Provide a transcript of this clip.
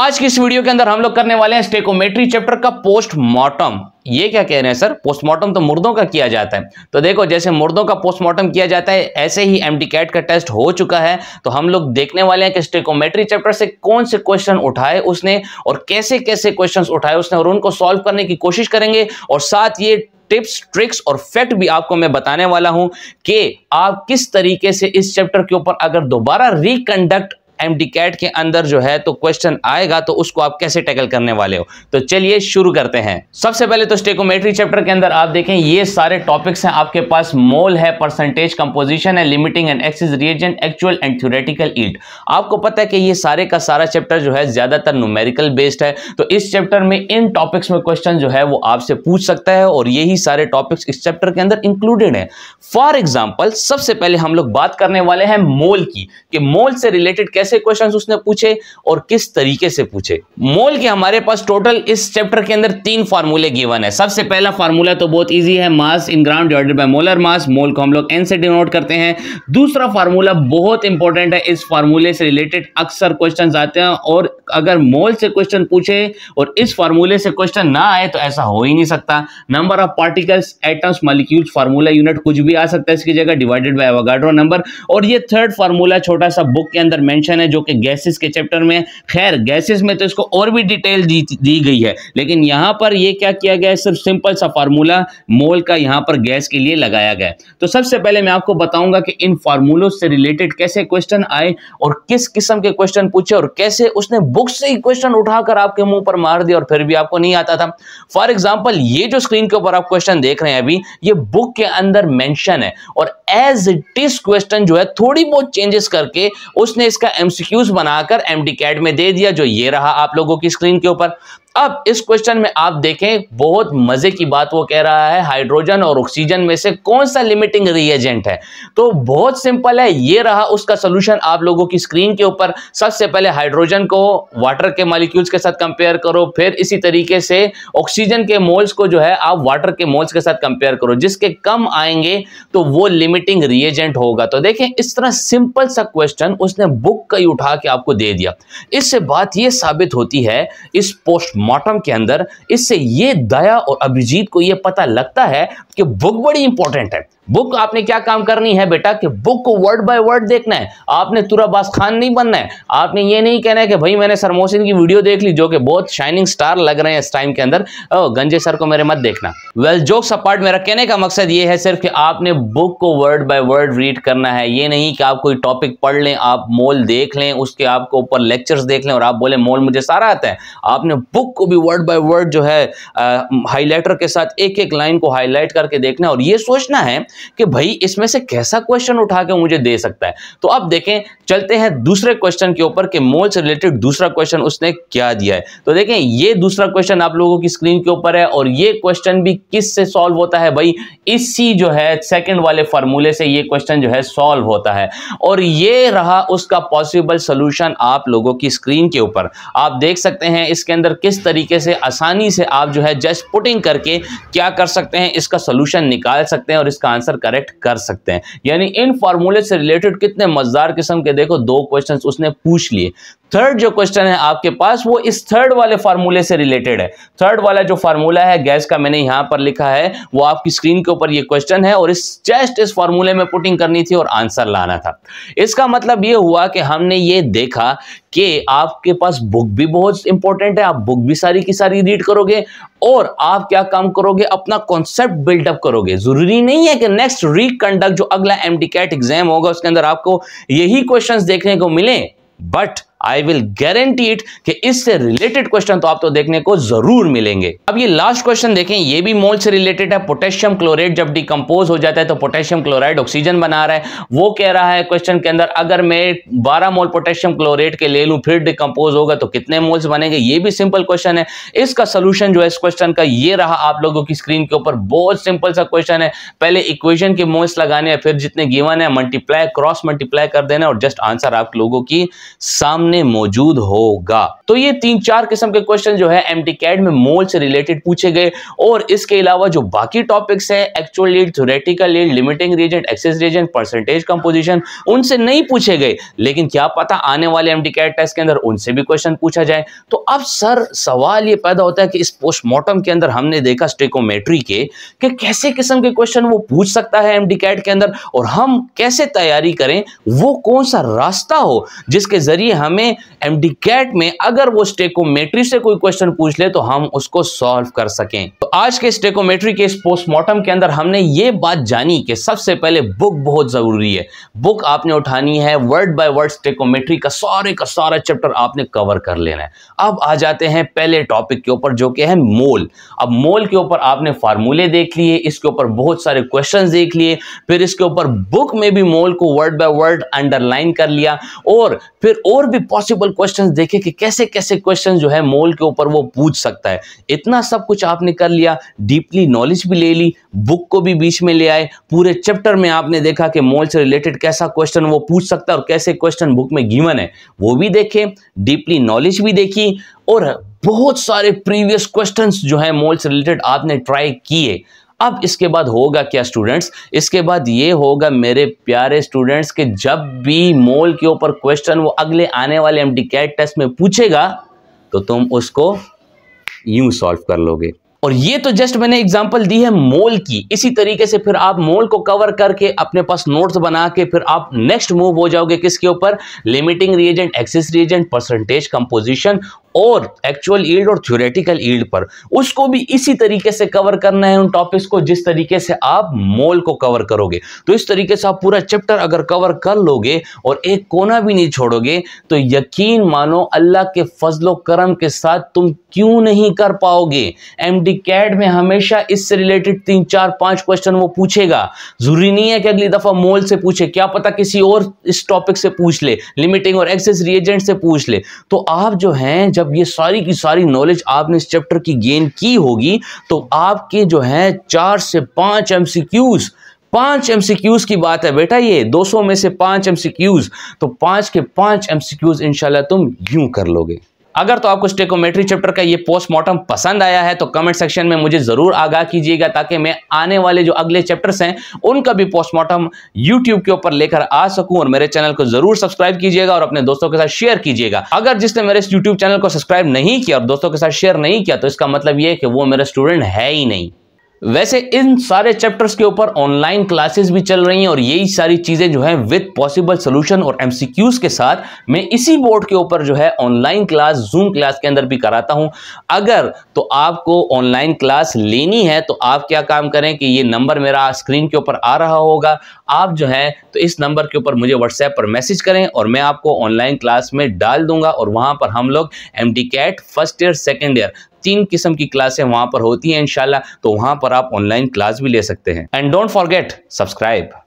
आज की इस वीडियो के अंदर हम लोग करने वाले हैं स्टेकोमेट्री चैप्टर का पोस्टमार्टम ये क्या कह रहे हैं सर पोस्टमार्टम तो मुर्दों का किया जाता है तो देखो जैसे मुर्दों का पोस्टमार्टम किया जाता है ऐसे ही एमडी कैट का टेस्ट हो चुका है तो हम लोग देखने वाले हैं कि स्टेकोमेट्री चैप्टर से कौन से क्वेश्चन उठाए उसने और कैसे कैसे क्वेश्चन उठाए उसने और उनको सॉल्व करने की कोशिश करेंगे और साथ ये टिप्स ट्रिक्स और फैक्ट भी आपको मैं बताने वाला हूं कि आप किस तरीके से इस चैप्टर के ऊपर अगर दोबारा रिकंडक्ट एम कैट के अंदर जो है तो क्वेश्चन आएगा तो उसको आप कैसे टैकल करने वाले हो तो चलिए शुरू करते हैं सबसे पहले तो स्टेकोमेट्री चैप्टर के अंदर आप देखें ये सारे टॉपिक्स हैं आपके पास मोल है परसेंटेज कंपोजिशन है limiting and excess reagent actual and theoretical yield आपको पता है कि ये सारे का सारा चैप्टर जो है ज्यादातर न्यूमेरिकल बेस्ड है तो इस चैप्टर में इन टॉपिक्स में क्वेश्चन जो है वो आपसे पूछ सकता है और यही सारे टॉपिक्स इस चैप्टर के अंदर इंक्लूडेड है फॉर एग्जाम्पल सबसे पहले हम लोग बात करने वाले हैं मोल की कि मोल से रिलेटेड कैसे कैसे क्वेश्चंस उसने पूछे और किस तरीके से पूछे मोल के हमारे पास टोटल इस चैप्टर के अंदर तीन फार्मूले गिवन है सबसे पहला फार्मूला तो बहुत ईजी है mass in gram divided by molar mass mole को हम लोग एन से डिनोट करते हैं दूसरा फार्मूला बहुत इंपॉर्टेंट है इस फार्मूले से रिलेटेड अक्सर क्वेश्चन आते हैं और अगर मोल से क्वेश्चन पूछे और इस फार्मूले से क्वेश्चन ना आए तो ऐसा हो ही नहीं सकता number of particles atoms molecules formula unit कुछ भी आ सकता है इसकी जगह डिवाइडेड बाय एवोगाड्रो नंबर और ये थर्ड फार्मूला छोटा सा बुक के अंदर मेंशन क्वेश्चन है जो कि गैसेस के चैप्टर में खैर गैसेस में तो इसको और भी डिटेल दी दी गई है लेकिन यहां पर ये क्या किया गया है सिर्फ सिंपल सा फार्मूला मोल का यहां पर गैस के लिए लगाया गया तो सबसे पहले मैं आपको बताऊंगा कि इन फार्मूलों से रिलेटेड कैसे क्वेश्चन आए और किस किस्म के क्वेश्चन पूछे और कैसे उसने बुक से ही क्वेश्चन उठाकर आपके मुंह पर मार दिया और फिर भी आपको नहीं आता था फॉर एग्जाम्पल ये जो स्क्रीन के ऊपर आप क्वेश्चन देख रहे हैं अभी ये बुक के अंदर मैंशन है और एज इट इज क्वेश्चन जो है थोड़ी बहुत चेंजेस करके उसने इसका एमसीक्यूज बनाकर एमडी कैड में दे दिया जो ये रहा आप लोगों की स्क्रीन के ऊपर अब इस क्वेश्चन में आप देखें बहुत मजे की बात वो कह रहा है हाइड्रोजन और ऑक्सीजन में से कौन सा लिमिटिंग रिएजेंट है तो बहुत सिंपल है ये रहा उसका सोल्यूशन आप लोगों की स्क्रीन के ऊपर सबसे पहले हाइड्रोजन को वाटर के मालिक्यूल्स के साथ कंपेयर करो फिर इसी तरीके से ऑक्सीजन के मोल्स को जो है आप वाटर के मोल्स के साथ कंपेयर करो जिसके कम आएंगे तो वो लिमिटिंग रिएजेंट होगा तो देखें इस तरह सिंपल सा क्वेश्चन उसने बुक कई उठा के आपको दे दिया इससे बात यह साबित होती है इस पोस्ट पोस्टमार्टम के अंदर इससे ये दया और अभिजीत को ये पता लगता है कि बुक बड़ी इंपॉर्टेंट है बुक आपने क्या काम करनी है बेटा कि बुक को वर्ड बाय वर्ड देखना है आपने तुराबास खान नहीं बनना है आपने ये नहीं कहना है कि भाई मैंने सर मोहसिन की वीडियो देख ली जो कि बहुत शाइनिंग स्टार लग रहे हैं इस टाइम के अंदर ओ, गंजे सर को मेरे मत देखना वेल जोक सपार्ट मेरा कहने का मकसद ये है सिर्फ कि आपने बुक को वर्ड बाय वर्ड रीड करना है ये नहीं कि आप कोई टॉपिक पढ़ लें आप मोल देख लें उसके आपको ऊपर लेक्चर्स देख लें और आप बोले मोल मुझे सारा आता है आपने बुक को भी वर्ड बाय वर्ड जो है हाईलाइटर के साथ एक एक लाइन को हाईलाइट करके देखना है और ये सोचना है कि भाई इसमें से कैसा क्वेश्चन उठा के मुझे दे सकता है तो अब देखें चलते हैं दूसरे क्वेश्चन के ऊपर कि मोल से रिलेटेड दूसरा क्वेश्चन उसने क्या दिया है तो देखें ये दूसरा क्वेश्चन आप लोगों की स्क्रीन के ऊपर है और ये क्वेश्चन भी किस से सॉल्व होता है भाई इसी जो है सेकेंड वाले फॉर्मूले से ये क्वेश्चन जो है सॉल्व होता है और ये रहा उसका पॉसिबल सोल्यूशन आप लोगों की स्क्रीन के ऊपर आप देख सकते हैं इसके अंदर किस तरीके से आसानी से आप जो है जस्ट पुटिंग करके क्या कर सकते हैं इसका सोल्यूशन निकाल सकते हैं और इसका आंसर आंसर करेक्ट कर सकते हैं यानी इन फॉर्मूले से रिलेटेड कितने मजदार किस्म के देखो दो क्वेश्चन उसने पूछ लिए थर्ड जो क्वेश्चन है आपके पास वो इस थर्ड वाले फार्मूले से रिलेटेड है थर्ड वाला जो फार्मूला है गैस का मैंने यहां पर लिखा है वो आपकी स्क्रीन के ऊपर ये क्वेश्चन है और इस जस्ट इस फार्मूले में पुटिंग करनी थी और आंसर लाना था इसका मतलब ये हुआ कि हमने ये देखा कि आपके पास बुक भी बहुत इंपॉर्टेंट है आप बुक भी सारी की सारी रीड करोगे और आप क्या काम करोगे अपना कॉन्सेप्ट बिल्डअप करोगे जरूरी नहीं है कि नेक्स्ट रिकंडक्ट जो अगला एम कैट एग्जाम होगा उसके अंदर आपको यही क्वेश्चन देखने को मिले but I will guarantee it कि इससे रिलेटेड क्वेश्चन तो आप तो देखने को जरूर मिलेंगे अब ये लास्ट क्वेश्चन देखें ये भी मोल से रिलेटेड है पोटेशियम क्लोराइड जब डिकम्पोज हो जाता है तो पोटेशियम क्लोराइड ऑक्सीजन बना रहा है वो कह रहा है क्वेश्चन के अंदर अगर मैं बारह मोल पोटेशियम क्लोरेट के ले लूँ फिर डिकम्पोज होगा तो कितने मोल्स बनेंगे ये भी सिंपल क्वेश्चन है इसका सोल्यूशन जो है इस क्वेश्चन का ये रहा आप लोगों की स्क्रीन के ऊपर बहुत सिंपल सा क्वेश्चन है पहले इक्वेशन के मोल्स लगाने हैं फिर जितने गिवन है मल्टीप्लाई क्रॉस मल्टीप्लाई कर देना और जस्ट आंसर आप लोगों की सामने में मौजूद होगा तो ये तीन चार किस्म के क्वेश्चन जो है एम कैड में मोल से रिलेटेड पूछे गए और इसके अलावा जो बाकी टॉपिक्स हैं actual yield theoretical yield limiting reagent excess reagent percentage composition उनसे नहीं पूछे गए लेकिन क्या पता आने वाले एम कैड टेस्ट के अंदर उनसे भी क्वेश्चन पूछा जाए तो अब सर सवाल ये पैदा होता है कि इस पोस्टमार्टम के अंदर हमने देखा स्टेकोमेट्री के कि कैसे किस्म के क्वेश्चन वो पूछ सकता है एम कैड के अंदर और हम कैसे तैयारी करें वो कौन सा रास्ता हो जिसके जरिए हमें में एमडी कैट में अगर वो स्टेकोमेट्री से कोई क्वेश्चन पूछ ले तो हम उसको सॉल्व कर सकें तो आज के स्टेकोमेट्री के इस पोस्टमार्टम के अंदर हमने ये बात जानी कि सबसे पहले बुक बहुत ज़रूरी है बुक आपने उठानी है वर्ड बाय वर्ड स्टेकोमेट्री का सारे का सारा चैप्टर आपने कवर कर लेना है अब आ जाते हैं पहले टॉपिक के ऊपर जो कि है मोल अब मोल के ऊपर आपने फार्मूले देख लिए इसके ऊपर बहुत सारे क्वेश्चन देख लिए फिर इसके ऊपर बुक में भी मोल को वर्ड बाय वर्ड अंडरलाइन कर लिया और फिर और भी पॉसिबल क्वेश्चंस देखे कि कैसे कैसे क्वेश्चन जो है मोल के ऊपर वो पूछ सकता है इतना सब कुछ आपने कर लिया डीपली नॉलेज भी ले ली बुक को भी बीच में ले आए पूरे चैप्टर में आपने देखा कि मोल से रिलेटेड कैसा क्वेश्चन वो पूछ सकता है और कैसे क्वेश्चन बुक में गिवन है वो भी देखे डीपली नॉलेज भी देखी और बहुत सारे प्रीवियस क्वेश्चंस जो है मोल से रिलेटेड आपने ट्राई किए अब इसके बाद होगा क्या स्टूडेंट्स इसके बाद ये होगा मेरे प्यारे स्टूडेंट्स के जब भी मोल के ऊपर क्वेश्चन वो अगले आने वाले एम टेस्ट में पूछेगा तो तुम उसको यूं सॉल्व कर लोगे और ये तो जस्ट मैंने एग्जांपल दी है मोल की इसी तरीके से फिर आप मोल को कवर करके अपने पास नोट्स बना के फिर आप नेक्स्ट मूव हो जाओगे किसके ऊपर limiting reagent excess reagent percentage composition और एक्चुअल ईल्ड और थ्योरेटिकल ईल्ड पर उसको भी इसी तरीके से कवर करना है उन टॉपिक्स को जिस तरीके से आप मोल को कवर करोगे तो इस तरीके से आप पूरा चैप्टर अगर कवर कर लोगे और एक कोना भी नहीं छोड़ोगे तो यकीन मानो अल्लाह के फजलो करम के साथ तुम क्यों नहीं कर पाओगे एमडी कैट में हमेशा इससे रिलेटेड तीन चार पांच क्वेश्चन वो पूछेगा जरूरी नहीं है कि अगली दफा मोल से पूछे क्या पता किसी और इस टॉपिक से पूछ ले लिमिटिंग और एक्सेस रिएजेंट से पूछ ले तो आप जो हैं जब ये सारी की सारी नॉलेज आपने इस चैप्टर की गेन की होगी तो आपके जो है चार से पांच एम पांच एमसीक्यूज की बात है बेटा ये 200 में से पांच एमसीक्यूज तो पांच के पांच एमसीक्यूज इंशाल्लाह तुम यूं कर लोगे अगर तो आपको स्टेकोमेट्री चैप्टर का ये पोस्टमार्टम पसंद आया है तो कमेंट सेक्शन में मुझे ज़रूर आगाह कीजिएगा ताकि मैं आने वाले जो अगले चैप्टर्स हैं उनका भी पोस्टमार्टम यूट्यूब के ऊपर लेकर आ सकूं और मेरे चैनल को ज़रूर सब्सक्राइब कीजिएगा और अपने दोस्तों के साथ शेयर कीजिएगा अगर जिसने मेरे यूट्यूब चैनल को सब्सक्राइब नहीं किया और दोस्तों के साथ शेयर नहीं किया तो इसका मतलब यह है कि वो मेरा स्टूडेंट है ही नहीं वैसे इन सारे चैप्टर्स के ऊपर ऑनलाइन क्लासेस भी चल रही हैं और यही सारी चीज़ें जो हैं विद पॉसिबल सोल्यूशन और एमसीक्यूज के साथ मैं इसी बोर्ड के ऊपर जो है ऑनलाइन क्लास जूम क्लास के अंदर भी कराता हूं अगर तो आपको ऑनलाइन क्लास लेनी है तो आप क्या काम करें कि ये नंबर मेरा स्क्रीन के ऊपर आ रहा होगा आप जो है तो इस नंबर के ऊपर मुझे व्हाट्सएप पर मैसेज करें और मैं आपको ऑनलाइन क्लास में डाल दूंगा और वहाँ पर हम लोग एम फर्स्ट ईयर सेकेंड ईयर तीन किस्म की क्लासें वहां पर होती हैं इनशाला तो वहां पर आप ऑनलाइन क्लास भी ले सकते हैं एंड डोंट फॉरगेट सब्सक्राइब